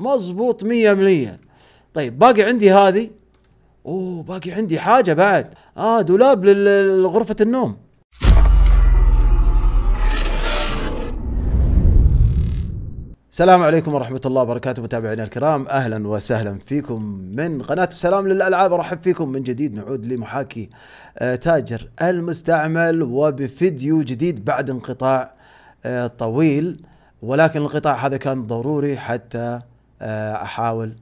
مضبوط مية طيب باقي عندي هذه اوه باقي عندي حاجة بعد اه دولاب لغرفة النوم السلام عليكم ورحمة الله وبركاته متابعينا الكرام أهلا وسهلا فيكم من قناة السلام للألعاب أرحب فيكم من جديد نعود لمحاكي آه، تاجر المستعمل وبفيديو جديد بعد انقطاع آه، طويل ولكن القطاع هذا كان ضروري حتى آه، احاول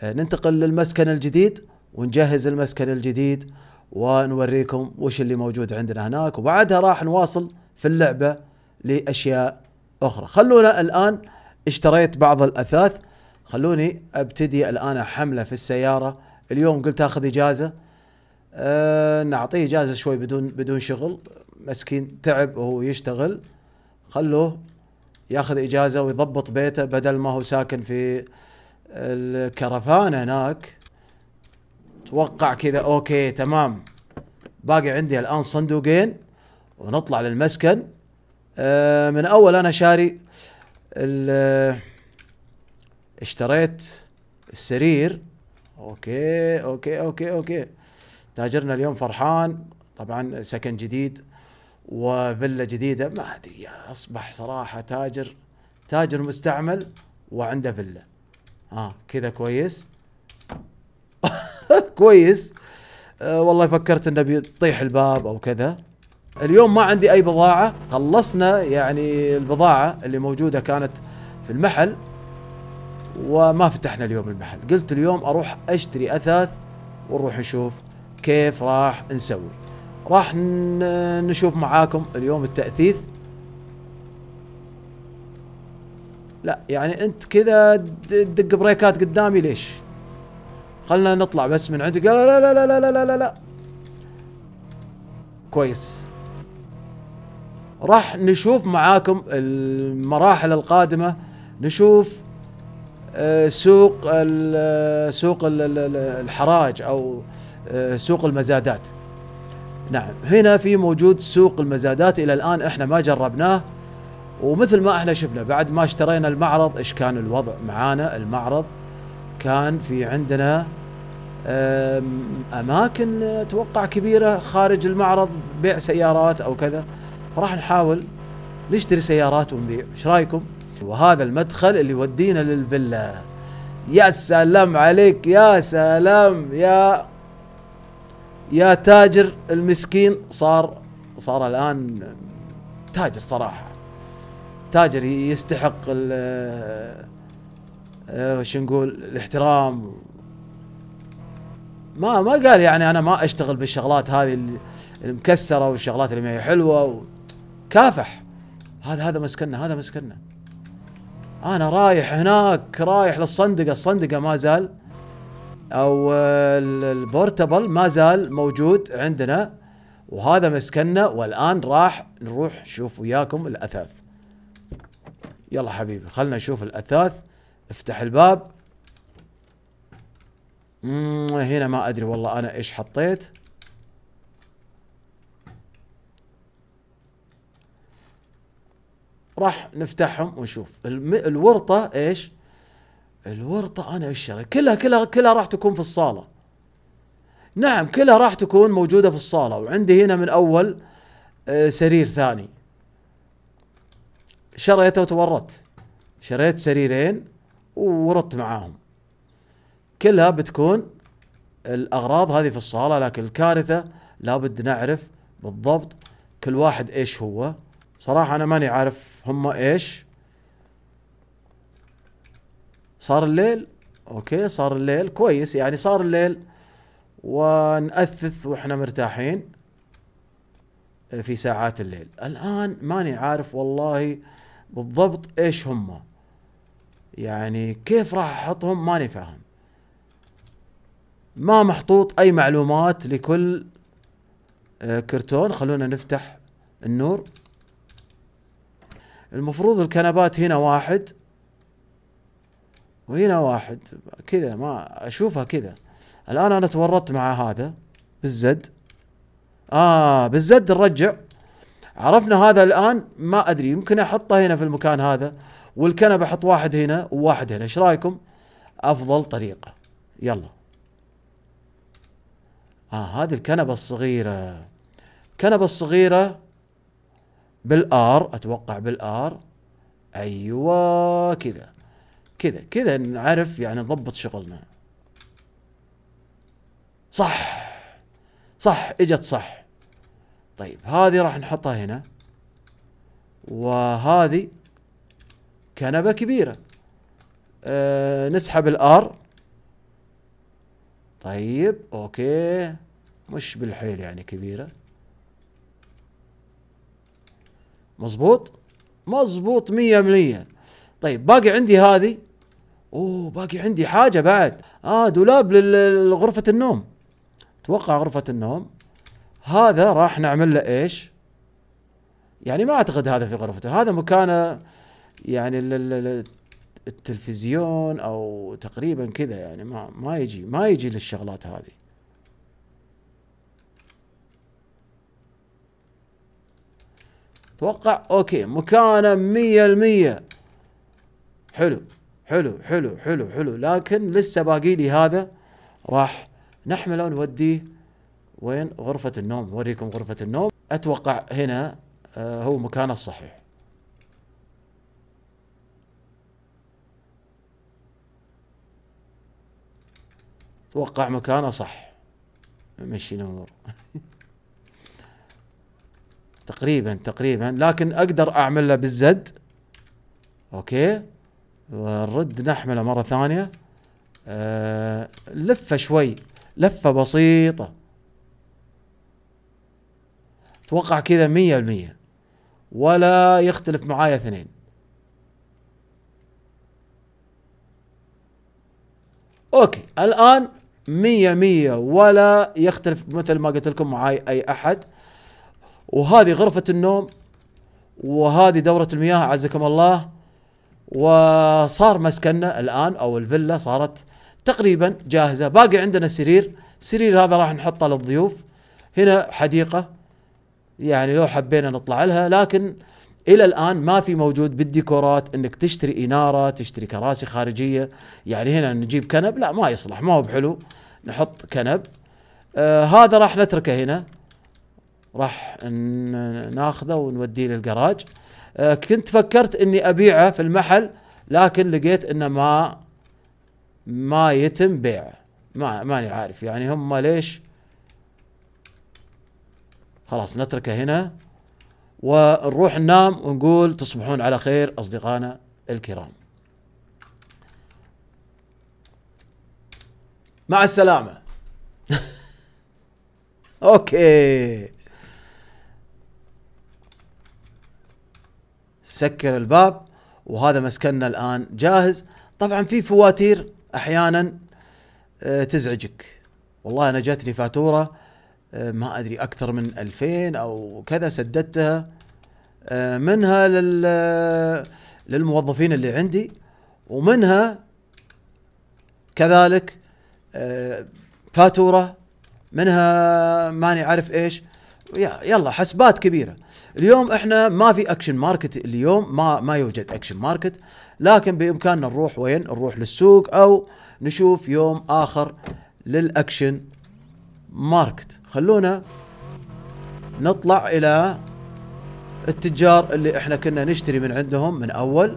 آه، ننتقل للمسكن الجديد ونجهز المسكن الجديد ونوريكم وش اللي موجود عندنا هناك وبعدها راح نواصل في اللعبه لاشياء اخرى خلونا الان اشتريت بعض الاثاث خلوني ابتدي الان حمله في السياره اليوم قلت اخذ اجازه أه نعطيه اجازه شوي بدون بدون شغل مسكين تعب وهو يشتغل خلوه ياخذ اجازه ويضبط بيته بدل ما هو ساكن في الكرفان هناك توقع كذا اوكي تمام باقي عندي الان صندوقين ونطلع للمسكن آه من اول انا شاري اشتريت السرير اوكي اوكي اوكي اوكي تاجرنا اليوم فرحان طبعا سكن جديد وفيلا جديده ما ادري اصبح صراحه تاجر تاجر مستعمل وعنده فيلا اه كذا كويس كويس آه والله فكرت انه بيطيح الباب او كذا اليوم ما عندي اي بضاعه خلصنا يعني البضاعه اللي موجوده كانت في المحل وما فتحنا اليوم المحل قلت اليوم اروح اشتري اثاث ونروح نشوف كيف راح نسوي راح نشوف معاكم اليوم التأثيث لا يعني انت كذا تدق بريكات قدامي ليش خلنا نطلع بس من عندك لا لا لا لا لا لا لا, لا. كويس راح نشوف معاكم المراحل القادمة نشوف آه، سوق آه، سوق الحراج او آه، سوق المزادات نعم هنا في موجود سوق المزادات الى الان احنا ما جربناه ومثل ما احنا شفنا بعد ما اشترينا المعرض ايش كان الوضع معانا المعرض كان في عندنا اماكن اتوقع كبيره خارج المعرض بيع سيارات او كذا فراح نحاول نشتري سيارات ونبيع ايش رايكم وهذا المدخل اللي يودينا للفيلا يا سلام عليك يا سلام يا يا تاجر المسكين صار صار الان تاجر صراحه تاجر يستحق آه، وش نقول الاحترام ما ما قال يعني انا ما اشتغل بالشغلات هذه المكسره والشغلات اللي ما هي حلوه كافح هذا هذا مسكننا هذا مسكننا انا رايح هناك رايح للصندقه الصندقه ما زال او البورتبل ما زال موجود عندنا وهذا مسكننا والان راح نروح نشوف وياكم الاثاث يلا حبيبي خلنا نشوف الاثاث افتح الباب هنا ما ادري والله انا ايش حطيت راح نفتحهم ونشوف الورطه ايش الورطه انا الشرعي كلها كلها كلها راح تكون في الصاله نعم كلها راح تكون موجوده في الصاله وعندي هنا من اول آه، سرير ثاني شريته وتورطت شريت سريرين وورطت معاهم كلها بتكون الاغراض هذه في الصاله لكن الكارثه لابد نعرف بالضبط كل واحد ايش هو صراحه انا ماني عارف هم ايش صار الليل اوكي صار الليل كويس يعني صار الليل ونأثث واحنا مرتاحين في ساعات الليل الان ماني عارف والله بالضبط ايش هم يعني كيف راح احطهم ماني فاهم ما محطوط اي معلومات لكل آه، كرتون خلونا نفتح النور المفروض الكنبات هنا واحد وهنا واحد كذا ما اشوفها كذا الان انا تورطت مع هذا بالزد اه بالزد نرجع عرفنا هذا الان ما ادري يمكن احطه هنا في المكان هذا والكنبه احط واحد هنا وواحد هنا ايش رايكم افضل طريقه يلا اه هذه الكنبه الصغيره الكنبه الصغيره بالار اتوقع بالار ايوه كذا كذا كذا نعرف يعني نضبط شغلنا صح صح اجت صح طيب هذه راح نحطها هنا وهذه كنبة كبيرة أه نسحب الار طيب اوكي مش بالحيل يعني كبيرة مظبوط مظبوط مية طيب باقي عندي هذه اوه باقي عندي حاجه بعد اه دولاب لغرفه النوم توقع غرفه النوم هذا راح نعمل له ايش يعني ما اعتقد هذا في غرفته هذا مكانه يعني التلفزيون او تقريبا كذا يعني ما ما يجي ما يجي للشغلات هذه اتوقع اوكي مكانه مية المية حلو حلو حلو حلو حلو لكن لسه باقي لي هذا راح نحمله ونوديه وين غرفة النوم وريكم غرفة النوم أتوقع هنا آه، هو مكانه الصحيح اتوقع مكانه صح مشي الامور تقريبا تقريبا لكن اقدر اعمل له بالزد اوكي رد نحمله مرة ثانية آه لفة شوي لفة بسيطة اتوقع كذا مية بالمية ولا يختلف معايا اثنين اوكي الان مية مية ولا يختلف مثل ما قلت لكم معاي اي احد وهذه غرفة النوم وهذه دورة المياه عزكم الله وصار مسكننا الآن أو الفيلا صارت تقريبا جاهزة باقي عندنا سرير السرير هذا راح نحطه للضيوف هنا حديقة يعني لو حبينا نطلع لها لكن الى الان ما في موجود بالديكورات انك تشتري اناره تشتري كراسي خارجيه يعني هنا نجيب كنب لا ما يصلح ما هو بحلو نحط كنب آه هذا راح نتركه هنا راح ناخذه ونوديه للجراج آه، كنت فكرت اني ابيعه في المحل لكن لقيت انه ما ما يتم بيعه ما ماني عارف يعني هم ليش خلاص نتركه هنا ونروح ننام ونقول تصبحون على خير اصدقائنا الكرام مع السلامه اوكي سكر الباب وهذا مسكننا الان جاهز طبعا في فواتير احيانا آه، تزعجك والله انا جاتني فاتوره آه، ما ادري اكثر من 2000 او كذا سددتها آه، منها للموظفين اللي عندي ومنها كذلك فاتوره منها ماني عارف ايش يلا حسبات كبيره اليوم احنا ما في اكشن ماركت اليوم ما ما يوجد اكشن ماركت لكن بامكاننا نروح وين نروح للسوق او نشوف يوم اخر للاكشن ماركت خلونا نطلع الى التجار اللي احنا كنا نشتري من عندهم من اول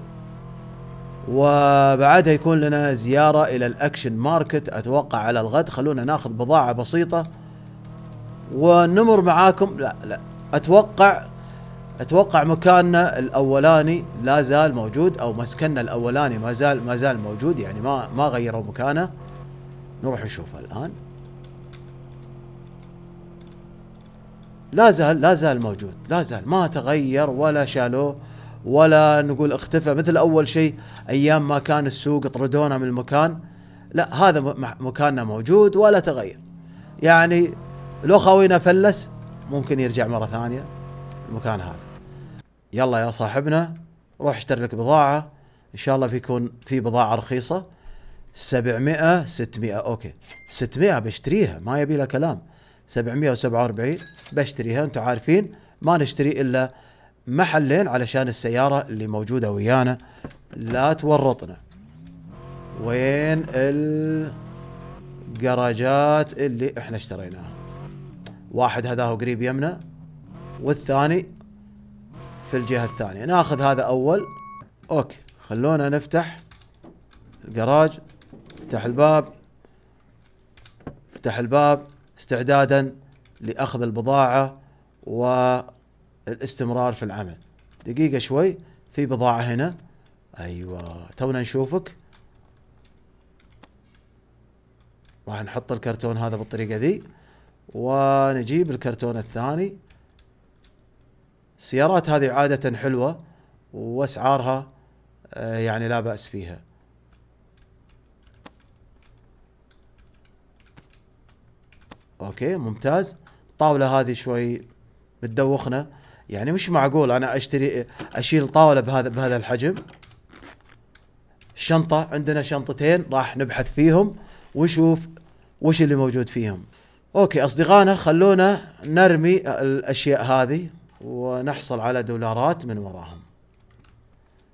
وبعدها يكون لنا زيارة الى الاكشن ماركت اتوقع على الغد خلونا ناخذ بضاعة بسيطة ونمر معاكم لا لا اتوقع اتوقع مكاننا الاولاني لا زال موجود او مسكننا الاولاني ما زال ما زال موجود يعني ما ما غيروا مكانه نروح نشوفه الان لا زال لا زال موجود لا زال ما تغير ولا شالوه ولا نقول اختفى مثل اول شيء ايام ما كان السوق طردونا من المكان لا هذا مكاننا موجود ولا تغير يعني لو خوينا فلس ممكن يرجع مره ثانيه المكان هذا يلا يا صاحبنا روح اشتري لك بضاعه ان شاء الله بيكون في بضاعه رخيصه 700 600 اوكي 600 بشتريها ما يبي لها كلام 747 بشتريها انتم عارفين ما نشتري الا محلين علشان السياره اللي موجوده ويانا لا تورطنا وين الجراجات اللي احنا اشتريناها واحد هذا هو قريب يمنا والثاني في الجهة الثانية ناخذ هذا أول أوكي خلونا نفتح الجراج افتح الباب افتح الباب استعدادا لأخذ البضاعة والاستمرار في العمل دقيقة شوي في بضاعة هنا أيوة تونا نشوفك راح نحط الكرتون هذا بالطريقة ذي ونجيب الكرتون الثاني السيارات هذه عادة حلوة وأسعارها آه، يعني لا بأس فيها أوكي ممتاز الطاولة هذه شوي بتدوخنا يعني مش معقول أنا أشتري أشيل طاولة بهذا بهذا الحجم الشنطة عندنا شنطتين راح نبحث فيهم ونشوف وش اللي موجود فيهم اوكي اصدقائنا خلونا نرمي الاشياء هذه ونحصل على دولارات من وراهم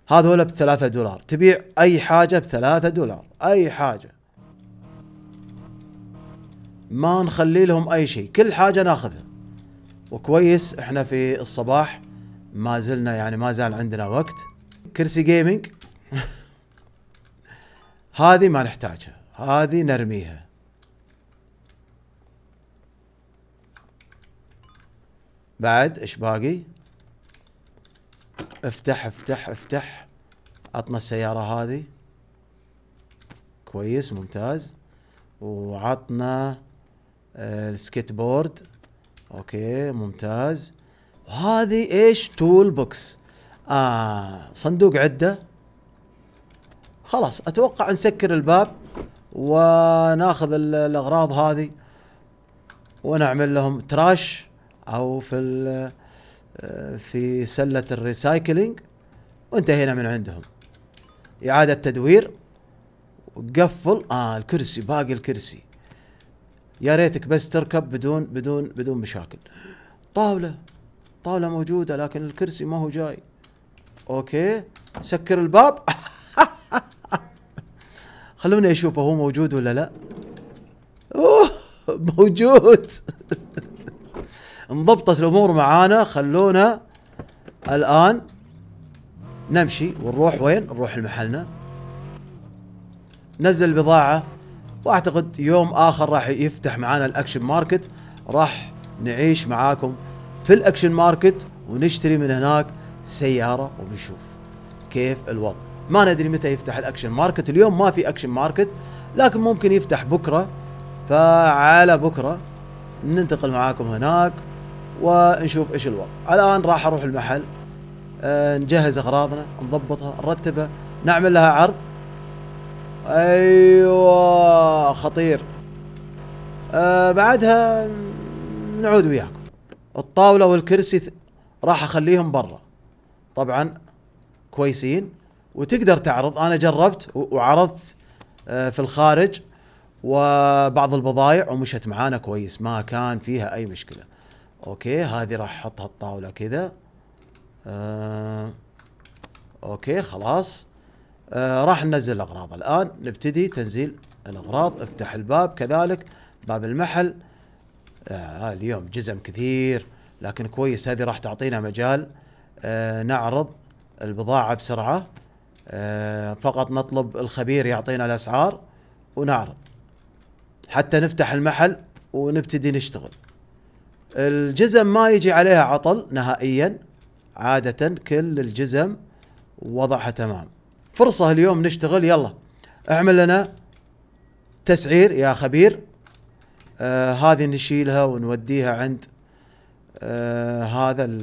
هذول بثلاثة دولار تبيع اي حاجة بثلاثة دولار اي حاجة ما نخلي لهم اي شيء كل حاجة ناخذها وكويس احنا في الصباح ما زلنا يعني ما زال عندنا وقت كرسي جيمنج هذه ما نحتاجها هذه نرميها بعد ايش باقي افتح افتح افتح عطنا السيارة هذه كويس ممتاز وعطنا آه، السكيت بورد اوكي ممتاز وهذه ايش تول بوكس آه صندوق عدة خلاص اتوقع نسكر الباب وناخذ الاغراض هذه ونعمل لهم تراش او في آه، في سله الريسايكلينج وانتهينا من عندهم اعاده تدوير قفل اه الكرسي باقي الكرسي يا ريتك بس تركب بدون بدون بدون مشاكل طاوله طاوله موجوده لكن الكرسي ما هو جاي اوكي سكر الباب خلوني اشوفه هو موجود ولا لا اوه موجود انضبطت الامور معانا خلونا الان نمشي ونروح وين؟ نروح لمحلنا نزل البضاعة واعتقد يوم اخر راح يفتح معانا الاكشن ماركت راح نعيش معاكم في الاكشن ماركت ونشتري من هناك سيارة وبنشوف كيف الوضع ما ندري متى يفتح الاكشن ماركت اليوم ما في اكشن ماركت لكن ممكن يفتح بكرة فعلى بكرة ننتقل معاكم هناك ونشوف ايش الوضع الان راح اروح المحل آه، نجهز اغراضنا نضبطها نرتبها نعمل لها عرض ايوه خطير آه، بعدها نعود وياكم الطاوله والكرسي راح اخليهم برا طبعا كويسين وتقدر تعرض انا جربت وعرضت آه، في الخارج وبعض البضائع ومشت معانا كويس ما كان فيها اي مشكله اوكي هذه راح احطها الطاوله كذا آه اوكي خلاص آه راح ننزل الاغراض الان نبتدي تنزيل الاغراض افتح الباب كذلك باب المحل آه اليوم جزم كثير لكن كويس هذه راح تعطينا مجال آه نعرض البضاعه بسرعه آه فقط نطلب الخبير يعطينا الاسعار ونعرض حتى نفتح المحل ونبتدي نشتغل الجزم ما يجي عليها عطل نهائيا عادة كل الجزم وضعها تمام فرصة اليوم نشتغل يلا اعمل لنا تسعير يا خبير آه هذه نشيلها ونوديها عند آه هذا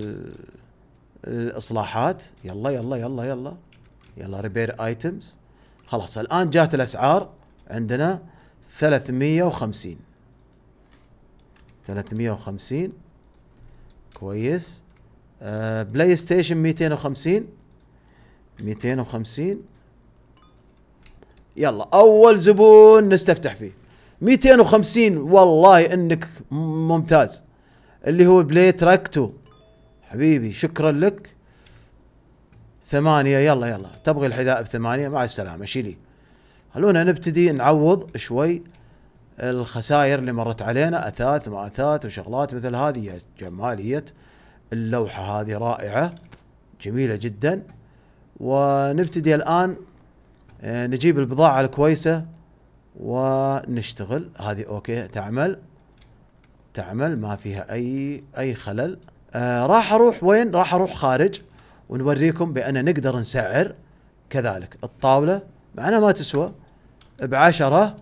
الاصلاحات يلا يلا يلا يلا يلا ريبير ايتمز خلاص الان جات الاسعار عندنا 350 350 كويس آه بلاي ستيشن 250 250 يلا اول زبون نستفتح فيه 250 والله انك ممتاز اللي هو بلاي تراك 2 حبيبي شكرا لك ثمانية يلا يلا تبغي الحذاء بثمانية مع السلامة شيلي خلونا نبتدي نعوض شوي الخسائر اللي مرت علينا اثاث ما اثاث وشغلات مثل هذه يا جماليه اللوحه هذه رائعه جميله جدا ونبتدي الان آه، نجيب البضاعه الكويسه ونشتغل هذه اوكي تعمل تعمل ما فيها اي اي خلل آه راح اروح وين راح اروح خارج ونوريكم بان نقدر نسعر كذلك الطاوله معنا ما تسوى بعشره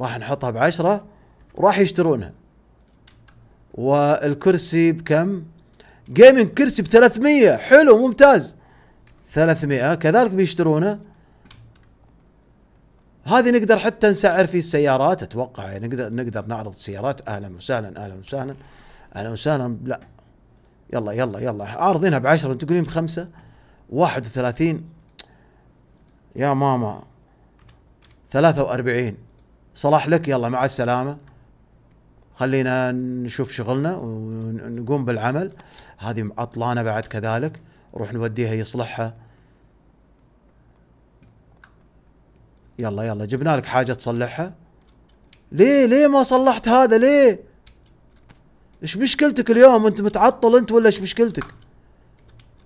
راح نحطها بعشرة وراح يشترونها والكرسي بكم جيمنج كرسي ب 300 حلو ممتاز 300 كذلك بيشترونه هذه نقدر حتى نسعر فيه السيارات اتوقع يعني نقدر نقدر نعرض سيارات اهلا وسهلا اهلا وسهلا اهلا وسهلا لا يلا يلا يلا عارضينها ب 10 انتم تقولين 5 31 يا ماما 43 صلاح لك يلا مع السلامه خلينا نشوف شغلنا ونقوم بالعمل هذه عطلانه بعد كذلك نروح نوديها يصلحها يلا يلا جبنا لك حاجه تصلحها ليه ليه ما صلحت هذا ليه ايش مشكلتك اليوم انت متعطل انت ولا ايش مشكلتك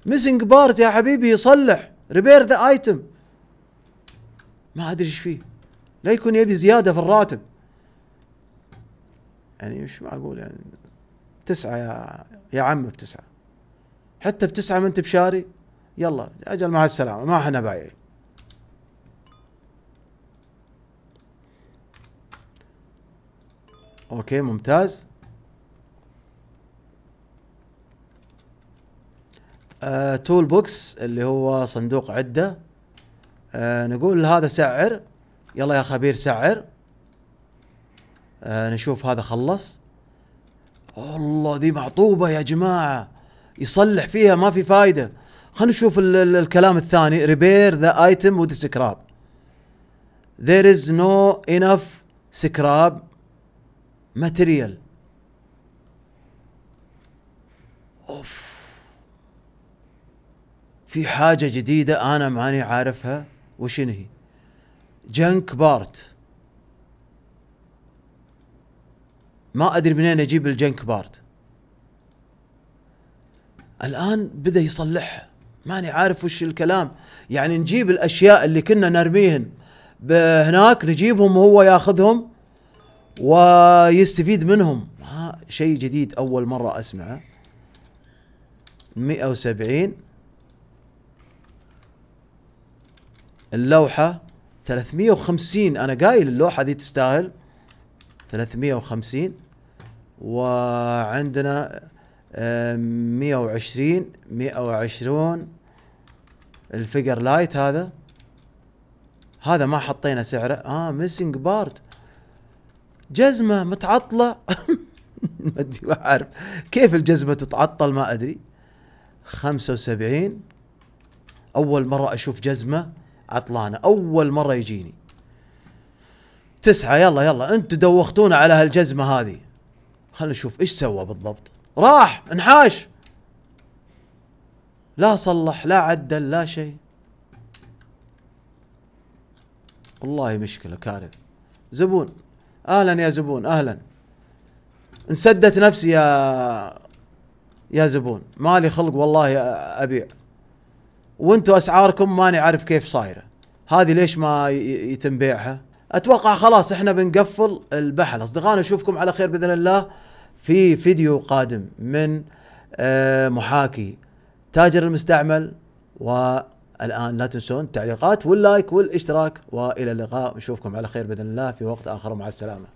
ميسنج بارت يا حبيبي يصلح ريبير ذا ايتم ما ادري ايش فيه لا يكون يبي زياده في الراتب يعني مش معقول يعني تسعه يا يا عم بتسعه حتى بتسعه ما انت بشاري يلا اجل مع السلامه ما احنا بايعين اوكي ممتاز تول آه، بوكس اللي هو صندوق عدة آه، نقول هذا سعر يلا يا خبير سعر آه نشوف هذا خلص الله ذي معطوبة يا جماعة يصلح فيها ما في فايدة خلينا نشوف ال ال الكلام الثاني ريبير ذا ايتم وذ سكراب ذير از نو انف سكراب ماتريال اوف في حاجة جديدة انا ماني عارفها هي جنك بارت ما ادري منين اجيب الجنك بارت الان بدا يصلحها ماني عارف وش الكلام يعني نجيب الاشياء اللي كنا نرميهن هناك نجيبهم وهو ياخذهم ويستفيد منهم ها شيء جديد اول مره اسمعه 170 اللوحه 350 انا قايل اللوحه ذي تستاهل 350 وعندنا 120 آه، 120 الفيجر لايت هذا هذا ما حطينا سعره اه ميسنج بارت جزمه متعطله ما ادري ما اعرف كيف الجزمه تتعطل ما ادري 75 اول مره اشوف جزمه عطلانه اول مره يجيني تسعة يلا يلا انتم دوختونا على هالجزمه هذه خلينا نشوف ايش سوى بالضبط راح انحاش لا صلح لا عدل لا شيء والله مشكله كارثه زبون اهلا يا زبون اهلا انسدت نفسي يا يا زبون مالي خلق والله ابيع وانتم اسعاركم ماني عارف كيف صايره هذه ليش ما يتم بيعها اتوقع خلاص احنا بنقفل البحث اصدقائنا اشوفكم على خير باذن الله في فيديو قادم من آه، محاكي تاجر المستعمل والان لا تنسون التعليقات واللايك والاشتراك والى اللقاء نشوفكم على خير باذن الله في وقت اخر مع السلامه